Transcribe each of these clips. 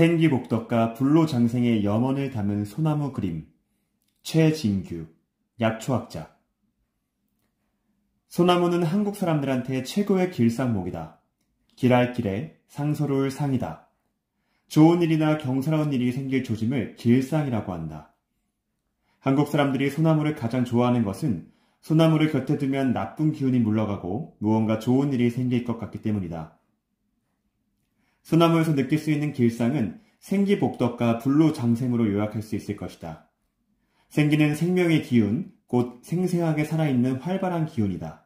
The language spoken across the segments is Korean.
생기복덕과 불로장생의 염원을 담은 소나무 그림 최진규 약초학자 소나무는 한국 사람들한테 최고의 길상목이다. 길할 길에 상서로울 상이다. 좋은 일이나 경사로운 일이 생길 조짐을 길상이라고 한다. 한국 사람들이 소나무를 가장 좋아하는 것은 소나무를 곁에 두면 나쁜 기운이 물러가고 무언가 좋은 일이 생길 것 같기 때문이다. 소나무에서 느낄 수 있는 길상은 생기복덕과 불로장생으로 요약할 수 있을 것이다. 생기는 생명의 기운, 곧 생생하게 살아있는 활발한 기운이다.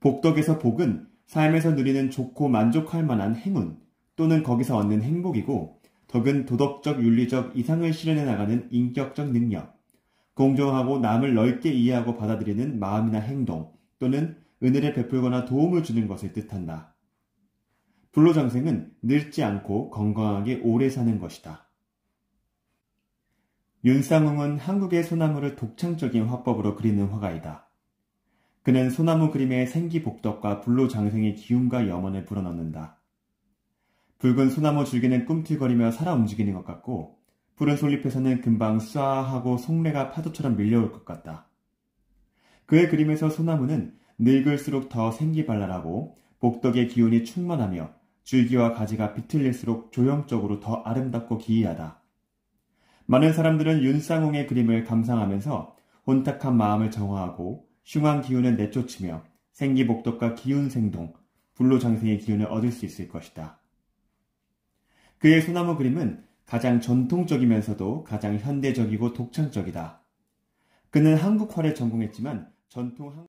복덕에서 복은 삶에서 누리는 좋고 만족할 만한 행운 또는 거기서 얻는 행복이고 덕은 도덕적 윤리적 이상을 실현해 나가는 인격적 능력, 공정하고 남을 넓게 이해하고 받아들이는 마음이나 행동 또는 은혜를 베풀거나 도움을 주는 것을 뜻한다. 불로장생은 늙지 않고 건강하게 오래 사는 것이다. 윤상웅은 한국의 소나무를 독창적인 화법으로 그리는 화가이다. 그는 소나무 그림의 생기 복덕과 불로장생의 기운과 염원을 불어넣는다. 붉은 소나무 줄기는 꿈틀거리며 살아 움직이는 것 같고 푸른 솔잎에서는 금방 쏴하고 속내가 파도처럼 밀려올 것 같다. 그의 그림에서 소나무는 늙을수록 더 생기발랄하고 복덕의 기운이 충만하며 줄기와 가지가 비틀릴수록 조형적으로 더 아름답고 기이하다. 많은 사람들은 윤상홍의 그림을 감상하면서 혼탁한 마음을 정화하고 흉한 기운을 내쫓으며 생기복덕과 기운 생동, 불로장생의 기운을 얻을 수 있을 것이다. 그의 소나무 그림은 가장 전통적이면서도 가장 현대적이고 독창적이다. 그는 한국화를 전공했지만 전통 한국